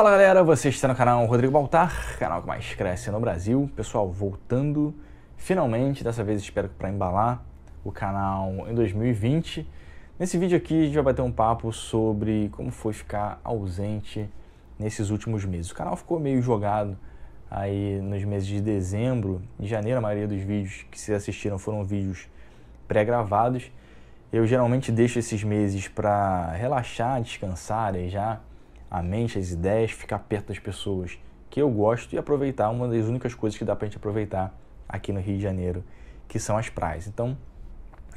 Fala galera, você está no canal Rodrigo Baltar, canal que mais cresce no Brasil. Pessoal, voltando finalmente, dessa vez espero que para embalar o canal em 2020. Nesse vídeo aqui a gente vai bater um papo sobre como foi ficar ausente nesses últimos meses. O canal ficou meio jogado aí nos meses de dezembro e janeiro. A maioria dos vídeos que vocês assistiram foram vídeos pré-gravados. Eu geralmente deixo esses meses para relaxar, descansar, já a mente, as ideias, ficar perto das pessoas que eu gosto e aproveitar uma das únicas coisas que dá para a gente aproveitar aqui no Rio de Janeiro, que são as praias. Então,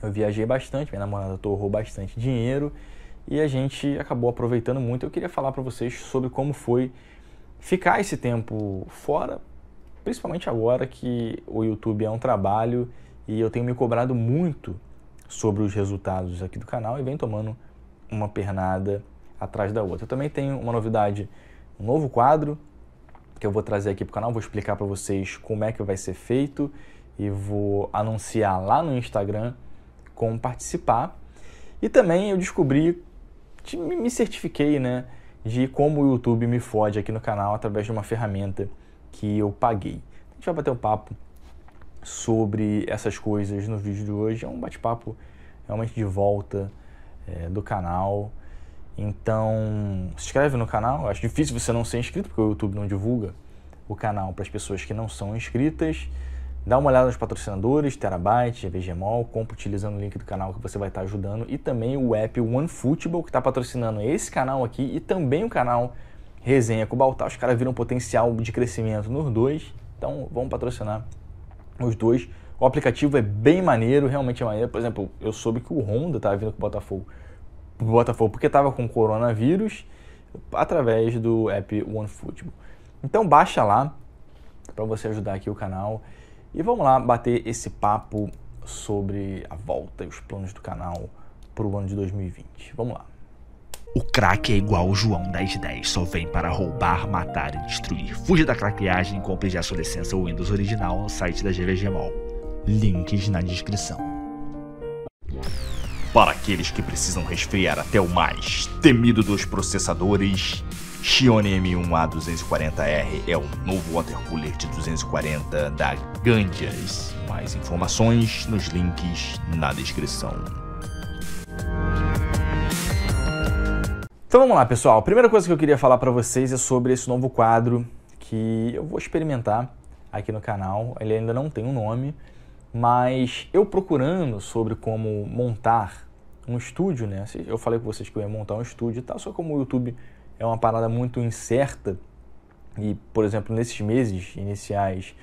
eu viajei bastante, minha namorada torrou bastante dinheiro e a gente acabou aproveitando muito. Eu queria falar para vocês sobre como foi ficar esse tempo fora, principalmente agora que o YouTube é um trabalho e eu tenho me cobrado muito sobre os resultados aqui do canal e vem tomando uma pernada atrás da outra. Eu também tenho uma novidade, um novo quadro que eu vou trazer aqui para o canal, vou explicar para vocês como é que vai ser feito e vou anunciar lá no Instagram como participar. E também eu descobri, me certifiquei, né, de como o YouTube me fode aqui no canal através de uma ferramenta que eu paguei. A gente vai bater um papo sobre essas coisas no vídeo de hoje. É um bate-papo realmente de volta é, do canal. Então, se inscreve no canal. Acho difícil você não ser inscrito, porque o YouTube não divulga o canal para as pessoas que não são inscritas. Dá uma olhada nos patrocinadores, Terabyte, VGMOL, compra utilizando o link do canal que você vai estar ajudando e também o app OneFootball que está patrocinando esse canal aqui e também o canal Resenha com Baltar. Os caras viram potencial de crescimento nos dois, então vamos patrocinar os dois. O aplicativo é bem maneiro, realmente é maneiro. Por exemplo, eu soube que o Honda estava tá vindo com o Botafogo pro Botafogo porque estava com coronavírus através do app OneFootball. Então baixa lá para você ajudar aqui o canal e vamos lá bater esse papo sobre a volta e os planos do canal para o ano de 2020. Vamos lá. O craque é igual o João 1010, só vem para roubar, matar e destruir. Fuja da craqueagem e compre já sua licença Windows original no site da GVG Mall. Links na descrição para aqueles que precisam resfriar até o mais temido dos processadores, Xeon M1A240R é o novo watercooler de 240 da Gandias. Mais informações nos links na descrição. Então vamos lá, pessoal. A primeira coisa que eu queria falar para vocês é sobre esse novo quadro que eu vou experimentar aqui no canal. Ele ainda não tem um nome, mas eu procurando sobre como montar um estúdio, né? Eu falei para vocês que eu ia montar um estúdio e tal, só como o YouTube é uma parada muito incerta e, por exemplo, nesses meses iniciais,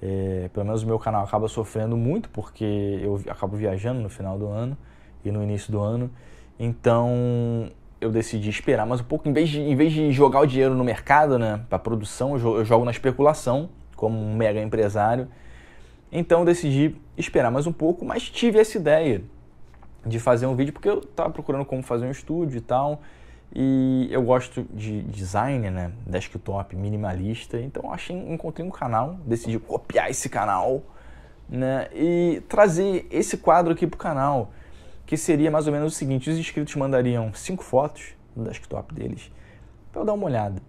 é, pelo menos o meu canal acaba sofrendo muito porque eu acabo viajando no final do ano e no início do ano. Então eu decidi esperar mais um pouco. Em vez de, em vez de jogar o dinheiro no mercado, né, para produção, eu jogo na especulação como um mega empresário então decidi esperar mais um pouco, mas tive essa ideia de fazer um vídeo porque eu estava procurando como fazer um estúdio e tal. E eu gosto de design, né? Desktop, minimalista. Então achei, encontrei um canal, decidi copiar esse canal, né? E trazer esse quadro aqui pro canal, que seria mais ou menos o seguinte: os inscritos mandariam cinco fotos do desktop deles para eu dar uma olhada,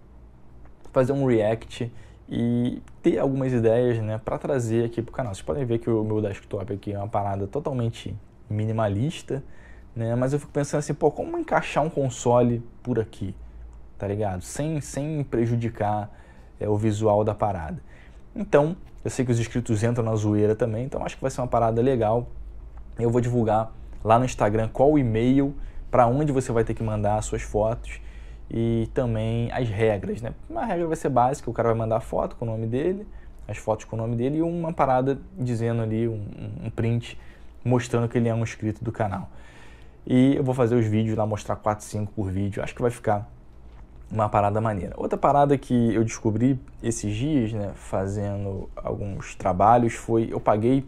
fazer um react e ter algumas ideias né, para trazer aqui para o canal. Vocês podem ver que o meu desktop aqui é uma parada totalmente minimalista, né, mas eu fico pensando assim, pô, como encaixar um console por aqui, tá ligado? Sem, sem prejudicar é, o visual da parada. Então, eu sei que os inscritos entram na zoeira também, então acho que vai ser uma parada legal. Eu vou divulgar lá no Instagram qual o e-mail, para onde você vai ter que mandar as suas fotos e também as regras, né? Uma regra vai ser básica, o cara vai mandar a foto com o nome dele, as fotos com o nome dele e uma parada dizendo ali, um, um print mostrando que ele é um inscrito do canal. E eu vou fazer os vídeos lá, mostrar 4, 5 por vídeo, acho que vai ficar uma parada maneira. Outra parada que eu descobri esses dias, né, fazendo alguns trabalhos, foi eu paguei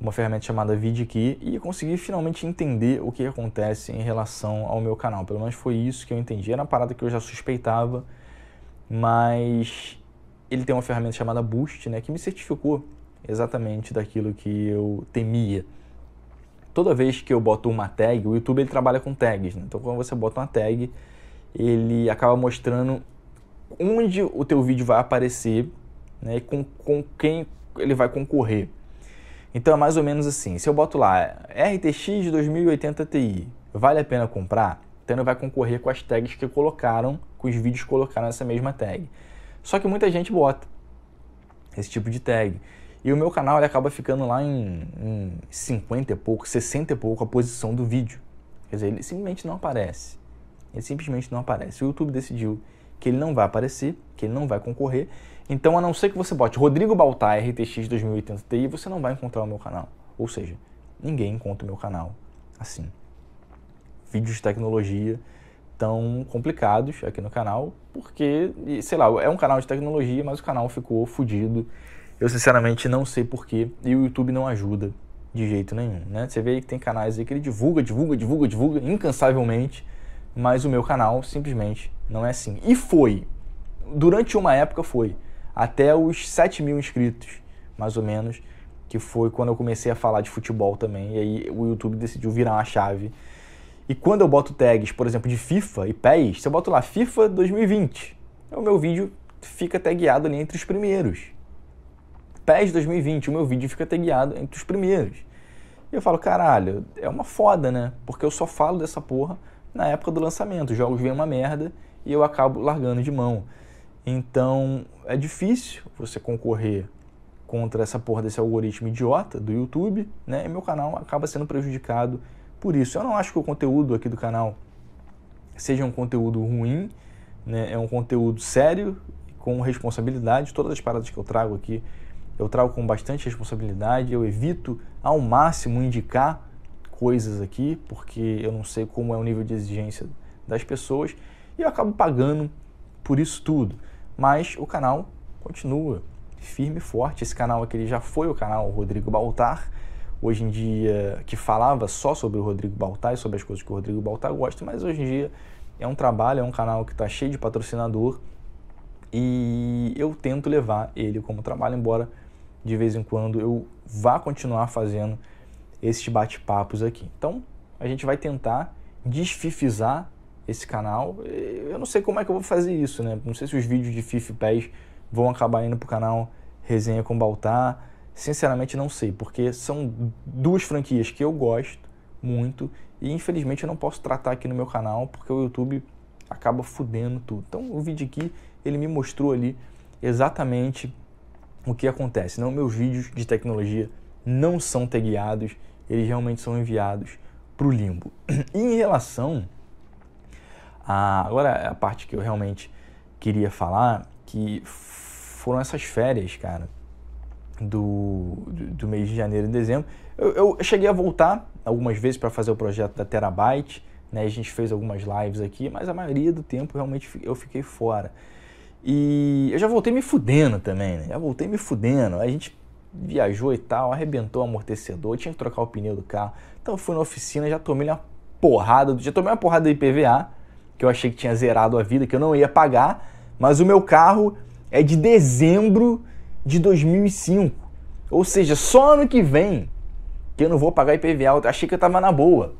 uma ferramenta chamada VidKey e consegui finalmente entender o que acontece em relação ao meu canal. Pelo menos foi isso que eu entendi. Era uma parada que eu já suspeitava, mas ele tem uma ferramenta chamada Boost, né, que me certificou exatamente daquilo que eu temia. Toda vez que eu boto uma tag, o YouTube ele trabalha com tags, né? Então quando você bota uma tag, ele acaba mostrando onde o teu vídeo vai aparecer né, e com, com quem ele vai concorrer. Então é mais ou menos assim, se eu boto lá é, RTX 2080 Ti, vale a pena comprar? Então ele vai concorrer com as tags que colocaram, com os vídeos que colocaram essa mesma tag. Só que muita gente bota esse tipo de tag. E o meu canal ele acaba ficando lá em, em 50 e pouco, 60 e pouco a posição do vídeo. Quer dizer, ele simplesmente não aparece. Ele simplesmente não aparece. O YouTube decidiu que ele não vai aparecer, que ele não vai concorrer. Então, a não ser que você bote Rodrigo Baltar RTX 2080 Ti, você não vai encontrar o meu canal. Ou seja, ninguém encontra o meu canal assim. Vídeos de tecnologia tão complicados aqui no canal, porque, sei lá, é um canal de tecnologia, mas o canal ficou fodido. Eu sinceramente não sei porquê, e o YouTube não ajuda de jeito nenhum, né? Você vê que tem canais aí que ele divulga, divulga, divulga, divulga incansavelmente, mas o meu canal simplesmente não é assim. E foi. Durante uma época foi até os 7 mil inscritos, mais ou menos, que foi quando eu comecei a falar de futebol também. E aí o YouTube decidiu virar uma chave. E quando eu boto tags, por exemplo, de FIFA e PES, se eu boto lá FIFA 2020, o meu vídeo fica tagueado ali entre os primeiros. PES 2020, o meu vídeo fica tagueado entre os primeiros. E eu falo, caralho, é uma foda, né? Porque eu só falo dessa porra na época do lançamento. Os jogos vêm uma merda e eu acabo largando de mão. Então é difícil você concorrer contra essa porra desse algoritmo idiota do YouTube, né? E meu canal acaba sendo prejudicado por isso. Eu não acho que o conteúdo aqui do canal seja um conteúdo ruim, né? É um conteúdo sério, com responsabilidade. Todas as paradas que eu trago aqui, eu trago com bastante responsabilidade. Eu evito ao máximo indicar coisas aqui, porque eu não sei como é o nível de exigência das pessoas e eu acabo pagando por isso tudo mas o canal continua firme e forte. Esse canal aqui ele já foi o canal Rodrigo Baltar, hoje em dia que falava só sobre o Rodrigo Baltar e sobre as coisas que o Rodrigo Baltar gosta, mas hoje em dia é um trabalho, é um canal que está cheio de patrocinador e eu tento levar ele como trabalho, embora de vez em quando eu vá continuar fazendo esses bate-papos aqui. Então a gente vai tentar desfifizar esse canal. Eu não sei como é que eu vou fazer isso, né? Não sei se os vídeos de FIFA e PES vão acabar indo pro canal Resenha com Baltar. Sinceramente, não sei, porque são duas franquias que eu gosto muito e infelizmente eu não posso tratar aqui no meu canal porque o YouTube acaba fudendo tudo. Então, o vídeo aqui, ele me mostrou ali exatamente o que acontece. Não, né? meus vídeos de tecnologia não são tagueados, eles realmente são enviados para o limbo. E em relação ah, agora, a parte que eu realmente queria falar, que foram essas férias, cara, do, do mês de janeiro e dezembro. Eu, eu cheguei a voltar algumas vezes para fazer o projeto da Terabyte, né? A gente fez algumas lives aqui, mas a maioria do tempo realmente eu fiquei fora. E eu já voltei me fudendo também, né? Já voltei me fudendo. A gente viajou e tal, arrebentou o amortecedor, tinha que trocar o pneu do carro. Então eu fui na oficina, já tomei uma porrada, já tomei uma porrada de IPVA, que eu achei que tinha zerado a vida, que eu não ia pagar, mas o meu carro é de dezembro de 2005. Ou seja, só ano que vem que eu não vou pagar IPVA. Eu achei que eu tava na boa.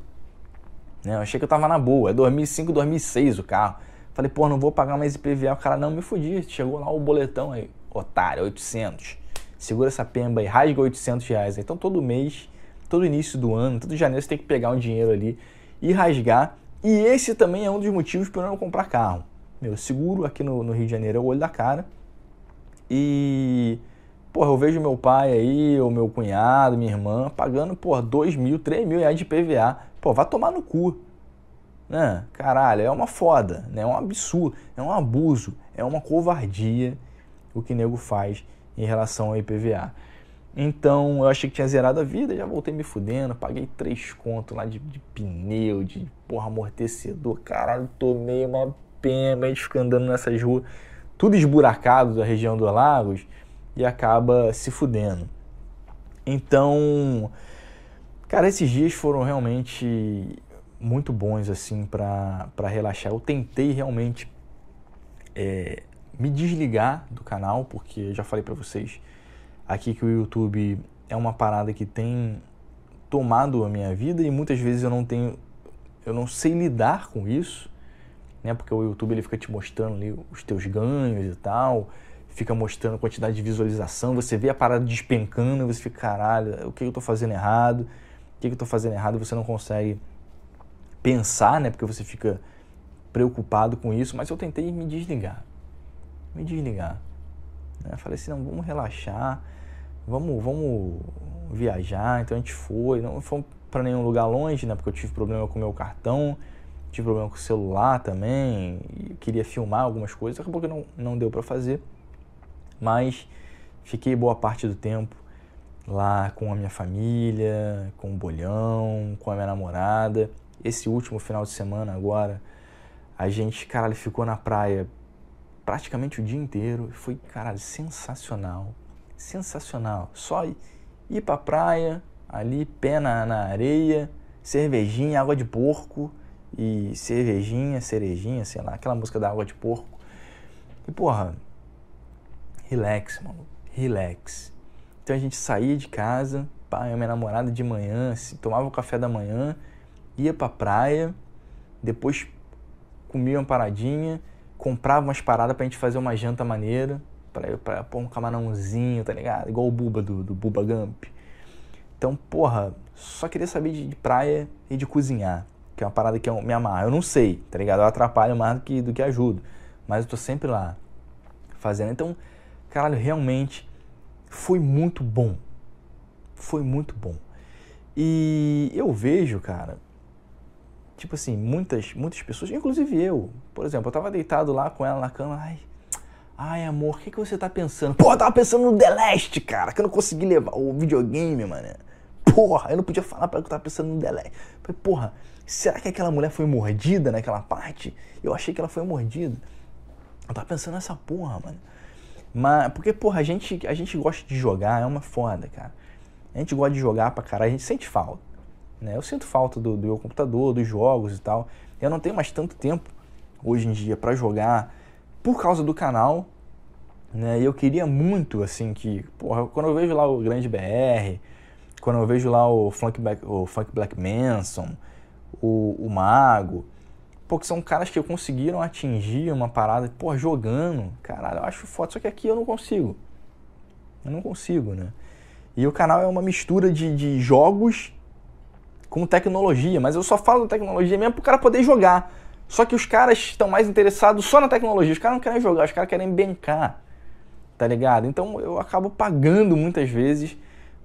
Né? Eu achei que eu tava na boa. É 2005, 2006 o carro. Falei, pô, não vou pagar mais IPVA. O cara, não, me fudi. Chegou lá o boletão aí, otário, 800. Segura essa pemba aí, rasga 800 reais. Então todo mês, todo início do ano, todo janeiro você tem que pegar um dinheiro ali e rasgar e esse também é um dos motivos para eu não comprar carro. Meu seguro aqui no, no Rio de Janeiro é o olho da cara. E, porra, eu vejo meu pai aí, o meu cunhado, minha irmã, pagando, porra, 2 mil, 3 mil reais de PVA. Pô, vai tomar no cu. Né? Caralho, é uma foda, né? É um absurdo, é um abuso, é uma covardia o que nego faz em relação ao IPVA. Então eu achei que tinha zerado a vida, já voltei me fudendo, paguei três contos lá de, de pneu, de porra, amortecedor, caralho, tomei uma pena, a gente fica andando nessas ruas, tudo esburacado da região do lagos e acaba se fudendo. Então, cara, esses dias foram realmente muito bons assim para relaxar. Eu tentei realmente é, me desligar do canal, porque eu já falei para vocês aqui que o YouTube é uma parada que tem tomado a minha vida e muitas vezes eu não tenho eu não sei lidar com isso, né? Porque o YouTube ele fica te mostrando ali os teus ganhos e tal, fica mostrando a quantidade de visualização, você vê a parada despencando, e você fica, caralho, o que eu estou fazendo errado? O que eu estou fazendo errado? Você não consegue pensar, né? Porque você fica preocupado com isso, mas eu tentei me desligar. Me desligar. Eu né? falei assim, não, vamos relaxar, vamos, vamos viajar. Então a gente foi, não, foi para nenhum lugar longe, né? Porque eu tive problema com o meu cartão, tive problema com o celular também, queria filmar algumas coisas, acabou que não, não deu para fazer. Mas fiquei boa parte do tempo lá com a minha família, com o bolhão, com a minha namorada. Esse último final de semana agora, a gente, caralho, ficou na praia praticamente o dia inteiro. Foi, caralho, sensacional. Sensacional. Só ir pra praia, ali, pé na, na areia, cervejinha, água de porco e cervejinha, cerejinha, sei lá, aquela música da água de porco. E porra, relax, mano, relax. Então a gente saía de casa, pai, minha namorada de manhã, assim, tomava o café da manhã, ia pra praia, depois comia uma paradinha, comprava umas paradas pra gente fazer uma janta maneira, pra, pra pôr um camarãozinho, tá ligado? Igual o Buba do, do Buba Gump. Então, porra, só queria saber de, de praia e de cozinhar, que é uma parada que eu me amarro. Eu não sei, tá ligado? Eu atrapalho mais do que, do que ajudo, mas eu tô sempre lá fazendo. Então, caralho, realmente foi muito bom. Foi muito bom. E eu vejo, cara, tipo assim, muitas, muitas pessoas, inclusive eu, por exemplo, eu tava deitado lá com ela na cama, ai, Ai, amor, o que, que você tá pensando? Porra, eu tava pensando no The Last, cara, que eu não consegui levar o videogame, mano. Porra, eu não podia falar pra ela que eu tava pensando no The Last. Falei, porra, será que aquela mulher foi mordida naquela parte? Eu achei que ela foi mordida. Eu tava pensando nessa porra, mano. Mas, porque, porra, a gente, a gente gosta de jogar, é uma foda, cara. A gente gosta de jogar pra caralho, a gente sente falta. Né? Eu sinto falta do, do meu computador, dos jogos e tal. Eu não tenho mais tanto tempo hoje em dia para jogar por causa do canal, né? E eu queria muito, assim, que, porra, quando eu vejo lá o Grande BR, quando eu vejo lá o Funk Black, o Funk Black Manson, o, o Mago, pô, que são caras que conseguiram atingir uma parada, pô, jogando, caralho, eu acho foda, só que aqui eu não consigo. Eu não consigo, né? E o canal é uma mistura de, de jogos com tecnologia, mas eu só falo tecnologia mesmo pro cara poder jogar. Só que os caras estão mais interessados só na tecnologia. Os caras não querem jogar, os caras querem bancar. Tá ligado? Então eu acabo pagando muitas vezes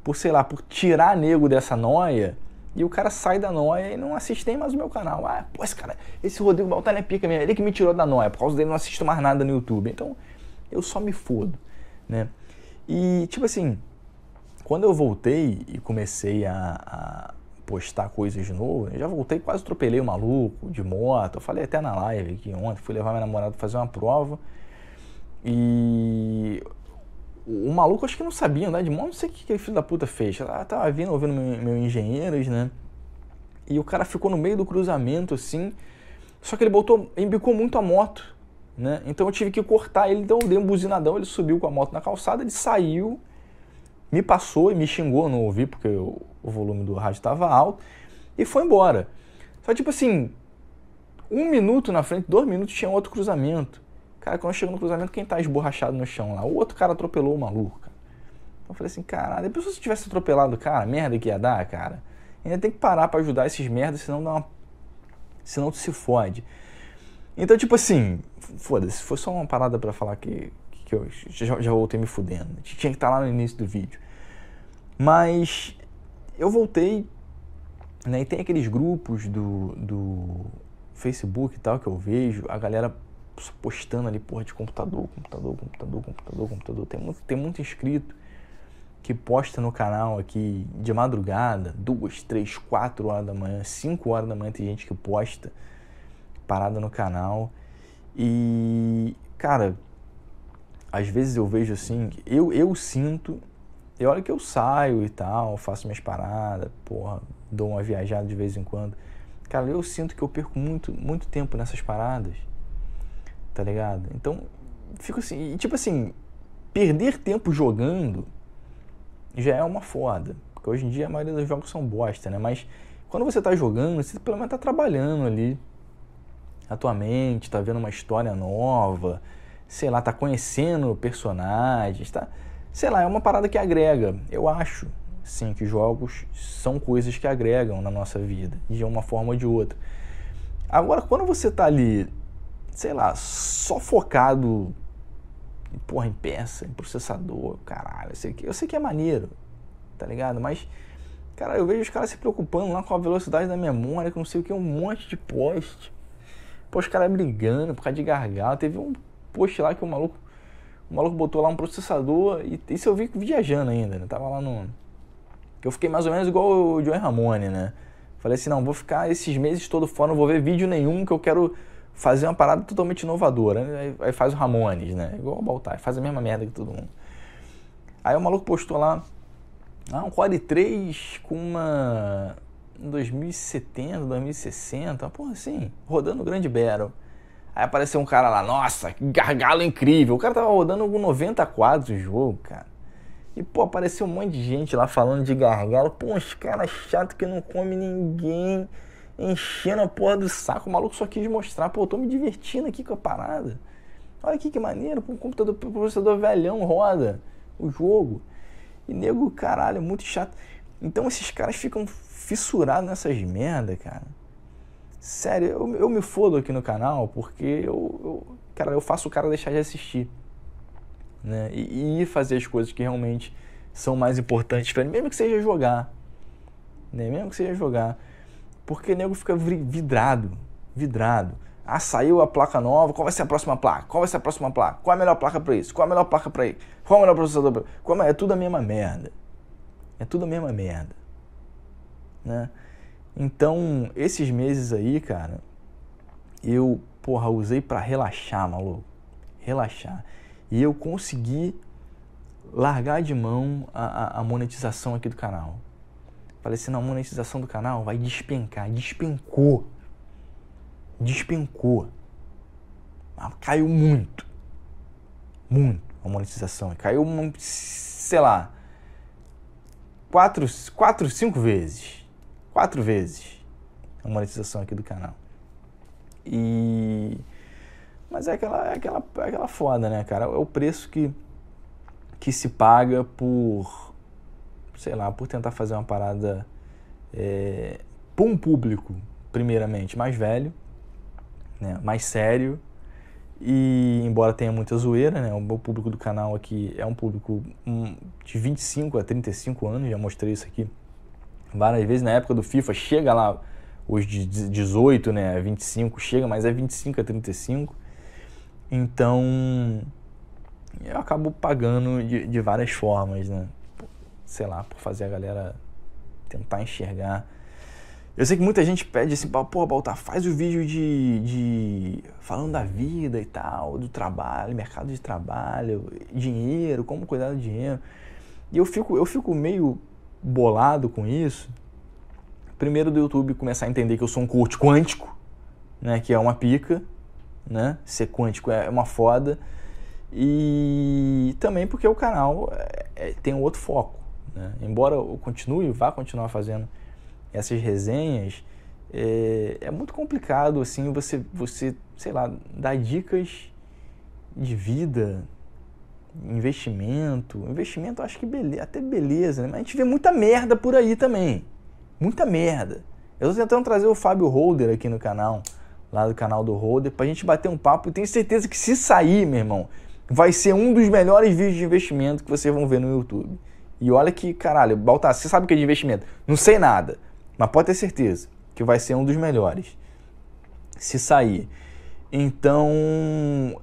por, sei lá, por tirar nego dessa noia. E o cara sai da noia e não assiste nem mais o meu canal. Ah, pô, esse cara, esse Rodrigo Baltar é pica mesmo. Ele que me tirou da noia. Por causa dele não assisto mais nada no YouTube. Então eu só me fodo, né? E tipo assim, quando eu voltei e comecei a, a postar coisas de novo. Eu já voltei, quase atropelei o maluco de moto. Eu falei até na live aqui ontem, fui levar minha namorada para fazer uma prova. E o maluco acho que não sabia andar de moto, não sei o que aquele filho da puta fez. Ela tava vindo ouvindo meus meu engenheiros, né? E o cara ficou no meio do cruzamento assim. Só que ele botou, embicou muito a moto, né? Então eu tive que cortar ele, então eu dei um buzinadão, ele subiu com a moto na calçada, ele saiu me passou e me xingou, não ouvi porque o volume do rádio estava alto, e foi embora. Só tipo assim, um minuto na frente, dois minutos, tinha outro cruzamento. Cara, quando chega no cruzamento, quem tá esborrachado no chão lá? O outro cara atropelou o maluco, cara. Então eu falei assim, caralho, depois se tivesse atropelado o cara, merda que ia dar, cara. Ainda tem que parar para ajudar esses merdas, senão dá uma... Senão tu se fode. Então, tipo assim, foda-se, foi só uma parada para falar que que eu já, já voltei me fudendo. Tinha que estar tá lá no início do vídeo. Mas eu voltei, né? E tem aqueles grupos do, do Facebook e tal que eu vejo, a galera postando ali, porra, de computador, computador, computador, computador, computador. Tem muito, tem muito inscrito que posta no canal aqui de madrugada, duas, três, quatro horas da manhã, cinco horas da manhã tem gente que posta parada no canal. E, cara, às vezes eu vejo assim, eu, eu sinto, e olha que eu saio e tal, faço minhas paradas, porra, dou uma viajada de vez em quando. Cara, eu sinto que eu perco muito, muito tempo nessas paradas, tá ligado? Então, fico assim, e, tipo assim, perder tempo jogando já é uma foda, porque hoje em dia a maioria dos jogos são bosta, né? Mas quando você tá jogando, você pelo menos tá trabalhando ali a tua mente, tá vendo uma história nova, sei lá, tá conhecendo personagens, tá? Sei lá, é uma parada que agrega. Eu acho, sim, que jogos são coisas que agregam na nossa vida, de uma forma ou de outra. Agora, quando você tá ali, sei lá, só focado em, porra, em peça, em processador, caralho, sei que, eu sei que é maneiro, tá ligado? Mas, cara, eu vejo os caras se preocupando lá com a velocidade da memória, que não sei o que, um monte de post. Pô, os caras brigando por causa de gargalo. Teve um post lá que o maluco, o maluco botou lá um processador, e isso eu vi viajando ainda, né? Tava lá no. Eu fiquei mais ou menos igual o John Ramone, né? Falei assim, não, vou ficar esses meses todo fora, não vou ver vídeo nenhum que eu quero fazer uma parada totalmente inovadora. Aí, aí faz o Ramones, né? Igual o Baltar, faz a mesma merda que todo mundo. Aí o maluco postou lá, ah, um Core 3 com uma 2070, 2060, porra assim, rodando o grande Battle. Aí apareceu um cara lá, nossa, que gargalo incrível. O cara tava rodando 90 quadros o jogo, cara. E, pô, apareceu um monte de gente lá falando de gargalo. Pô, uns caras chato que não come ninguém. Enchendo a porra do saco. O maluco só quis mostrar, pô, eu tô me divertindo aqui com a parada. Olha aqui que maneiro, pô, um computador, um processador velhão roda o jogo. E nego, caralho, muito chato. Então esses caras ficam fissurados nessas merda, cara. Sério, eu, eu me fodo aqui no canal porque eu, eu, cara, eu faço o cara deixar de assistir. Né? E, e fazer as coisas que realmente são mais importantes para ele, mesmo que seja jogar. Né? Mesmo que seja jogar. Porque o nego fica vidrado, vidrado. Ah, saiu a placa nova, qual vai ser a próxima placa? Qual vai ser a próxima placa? Qual é a melhor placa para isso? Qual é a melhor placa para isso? Qual é o melhor processador para qual É... é tudo a mesma merda. É tudo a mesma merda. Né? Então, esses meses aí, cara, eu, porra, usei para relaxar, maluco. Relaxar. E eu consegui largar de mão a, a, a monetização aqui do canal. Falei assim, não, a monetização do canal vai despencar. Despencou. Despencou. caiu muito. Muito a monetização. Caiu, sei lá, quatro, quatro cinco vezes quatro vezes a monetização aqui do canal. E mas é aquela é aquela é aquela foda, né, cara? É o preço que que se paga por sei lá, por tentar fazer uma parada é, para um público primeiramente mais velho, né, mais sério. E embora tenha muita zoeira, né, o público do canal aqui é um público hum, de 25 a 35 anos, já mostrei isso aqui várias vezes na época do FIFA, chega lá os de 18, né, 25 chega, mas é 25 a 35. Então, eu acabo pagando de, de várias formas, né? Sei lá, por fazer a galera tentar enxergar. Eu sei que muita gente pede assim, pô, Baltar, faz o vídeo de, de, falando da vida e tal, do trabalho, mercado de trabalho, dinheiro, como cuidar do dinheiro. E eu fico, eu fico meio bolado com isso, primeiro do YouTube começar a entender que eu sou um coach quântico, né, que é uma pica, né, ser quântico é uma foda, e também porque o canal é, é, tem um outro foco. Né? Embora eu continue, vá continuar fazendo essas resenhas, é, é, muito complicado assim você, você, sei lá, dar dicas de vida, investimento. Investimento acho que beleza, até beleza, né? Mas a gente vê muita merda por aí também. Muita merda. Eu tô tentando trazer o Fábio Holder aqui no canal, lá do canal do Holder, pra gente bater um papo. E tenho certeza que se sair, meu irmão, vai ser um dos melhores vídeos de investimento que vocês vão ver no YouTube. E olha que, caralho, Baltar, você sabe o que é de investimento? Não sei nada, mas pode ter certeza que vai ser um dos melhores. Se sair. Então,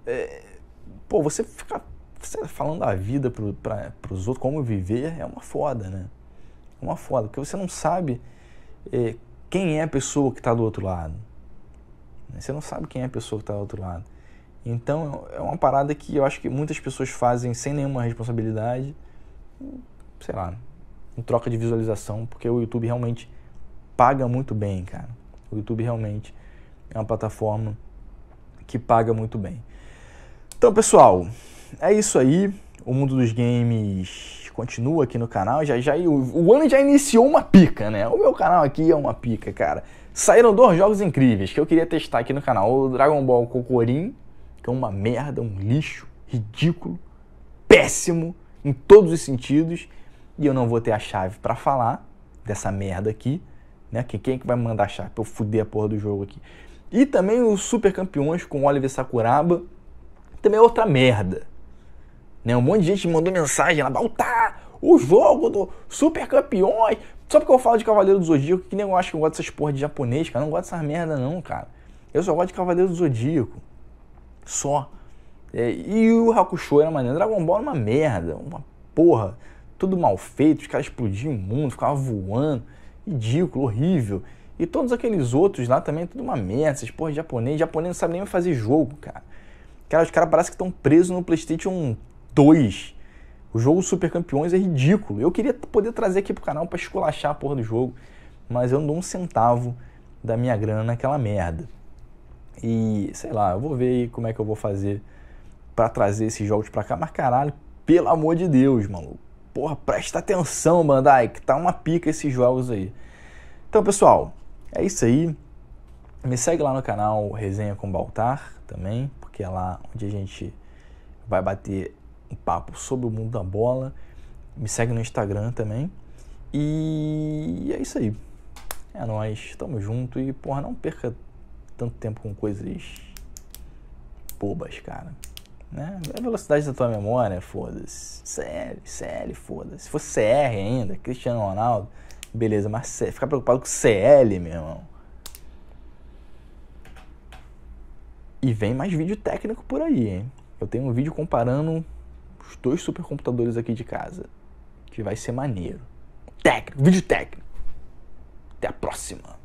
é... pô, você fica falando a vida para os outros, como viver, é uma foda, né? É uma foda, porque você não sabe é, quem é a pessoa que está do outro lado. Né? Você não sabe quem é a pessoa que está do outro lado. Então é uma parada que eu acho que muitas pessoas fazem sem nenhuma responsabilidade, sei lá, em troca de visualização, porque o YouTube realmente paga muito bem, cara. O YouTube realmente é uma plataforma que paga muito bem. Então, pessoal, é isso aí. O mundo dos games continua aqui no canal. Já, já, o, o ano já iniciou uma pica, né? O meu canal aqui é uma pica, cara. Saíram dois jogos incríveis que eu queria testar aqui no canal. O Dragon Ball Cocorin, que é uma merda, um lixo, ridículo, péssimo em todos os sentidos. E eu não vou ter a chave para falar dessa merda aqui. Né? Quem, quem é que vai mandar a chave pra eu fuder a porra do jogo aqui? E também o Super Campeões com Oliver Sakuraba. Também é outra merda. Né? Um monte de gente mandou mensagem lá, Baltar, o jogo do Super Campeões. Só porque eu falo de Cavaleiro do Zodíaco, que nem eu acho que eu gosto dessas porra de japonês, cara. Eu não gosto dessas merda, não, cara. Eu só gosto de Cavaleiro do Zodíaco. Só. É, e o Hakusho era maneiro. Dragon Ball era uma merda, uma porra. Tudo mal feito, os caras explodiam o mundo, ficava voando. Ridículo, horrível. E todos aqueles outros lá também, tudo uma merda. Essas porra de japonês. Japonês não sabe nem fazer jogo, cara. Cara, os caras parecem que estão presos no PlayStation 2. O jogo Super Campeões é ridículo. Eu queria poder trazer aqui pro canal para esculachar a porra do jogo, mas eu não dou um centavo da minha grana naquela merda. E sei lá, eu vou ver aí como é que eu vou fazer para trazer esses jogos pra cá, mas caralho, pelo amor de Deus, maluco. Porra, presta atenção, Bandai, que tá uma pica esses jogos aí. Então, pessoal, é isso aí. Me segue lá no canal Resenha com Baltar também, porque é lá onde a gente vai bater um papo sobre o mundo da bola. Me segue no Instagram também. E é isso aí. É nós, tamo junto e porra, não perca tanto tempo com coisas bobas, cara. Né? A velocidade da tua memória, foda-se. CL, CL, foda-se. Se fosse CR ainda, Cristiano Ronaldo, beleza, mas C... ficar preocupado com CL, meu irmão. E vem mais vídeo técnico por aí, hein? Eu tenho um vídeo comparando os dois supercomputadores aqui de casa, que vai ser maneiro. Técnico, vídeo técnico. Até a próxima.